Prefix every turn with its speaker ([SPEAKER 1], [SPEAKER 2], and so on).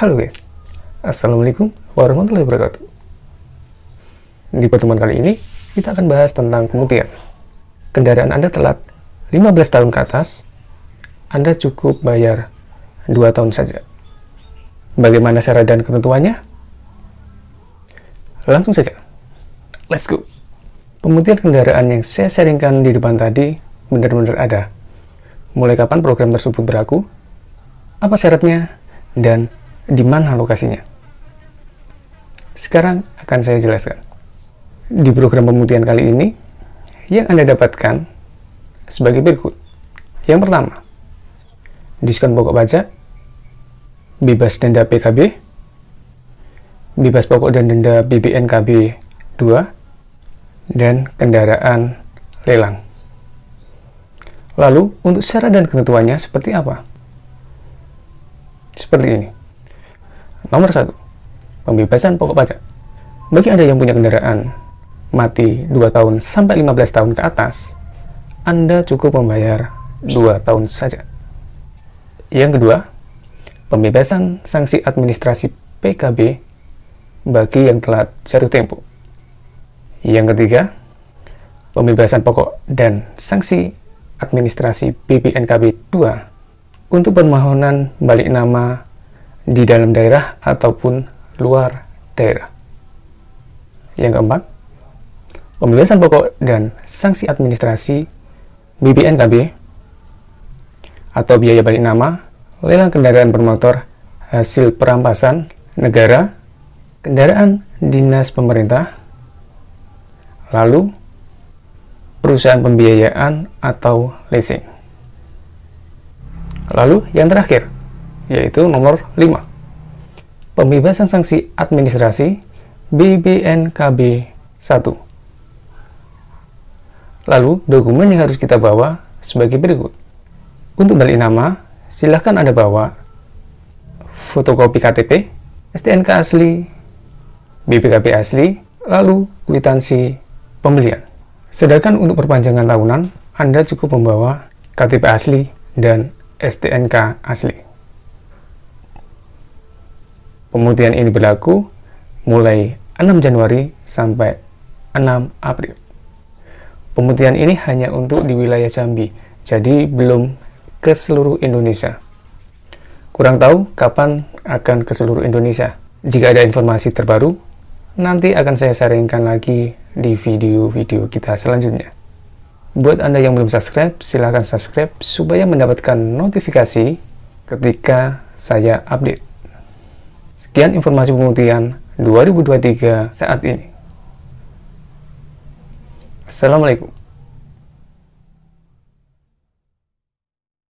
[SPEAKER 1] Halo guys, Assalamualaikum warahmatullahi wabarakatuh. Di pertemuan kali ini, kita akan bahas tentang pembuktian. Kendaraan Anda telat 15 tahun ke atas, Anda cukup bayar 2 tahun saja. Bagaimana syarat dan ketentuannya? Langsung saja. Let's go. Pembuktian kendaraan yang saya sharingkan di depan tadi benar-benar ada. Mulai kapan program tersebut berlaku? Apa syaratnya? Dan di mana lokasinya. Sekarang akan saya jelaskan. Di program pemutihan kali ini, yang Anda dapatkan sebagai berikut. Yang pertama, diskon pokok pajak, bebas denda PKB, bebas pokok dan denda BBNKB 2, dan kendaraan lelang. Lalu, untuk syarat dan ketentuannya seperti apa? Seperti ini. Nomor satu, pembebasan pokok pajak. Bagi Anda yang punya kendaraan mati 2 tahun sampai 15 tahun ke atas, Anda cukup membayar 2 tahun saja. Yang kedua, pembebasan sanksi administrasi PKB bagi yang telat jatuh tempo. Yang ketiga, pembebasan pokok dan sanksi administrasi BPNKB 2 untuk permohonan balik nama di dalam daerah ataupun luar daerah. Yang keempat, pembebasan pokok dan sanksi administrasi BBNKB atau biaya balik nama, lelang kendaraan bermotor, hasil perampasan negara, kendaraan dinas pemerintah, lalu perusahaan pembiayaan atau leasing. Lalu yang terakhir, yaitu nomor 5. Pembebasan sanksi administrasi BBNKB 1. Lalu, dokumen yang harus kita bawa sebagai berikut. Untuk balik nama, silahkan Anda bawa fotokopi KTP, STNK asli, BPKB asli, lalu kwitansi pembelian. Sedangkan untuk perpanjangan tahunan, Anda cukup membawa KTP asli dan STNK asli. Pemutihan ini berlaku mulai 6 Januari sampai 6 April. Pemutihan ini hanya untuk di wilayah Jambi, jadi belum ke seluruh Indonesia. Kurang tahu kapan akan ke seluruh Indonesia. Jika ada informasi terbaru, nanti akan saya sharingkan lagi di video-video kita selanjutnya. Buat Anda yang belum subscribe, silahkan subscribe supaya mendapatkan notifikasi ketika saya update. Sekian informasi pemutihan 2023 saat ini. Assalamualaikum.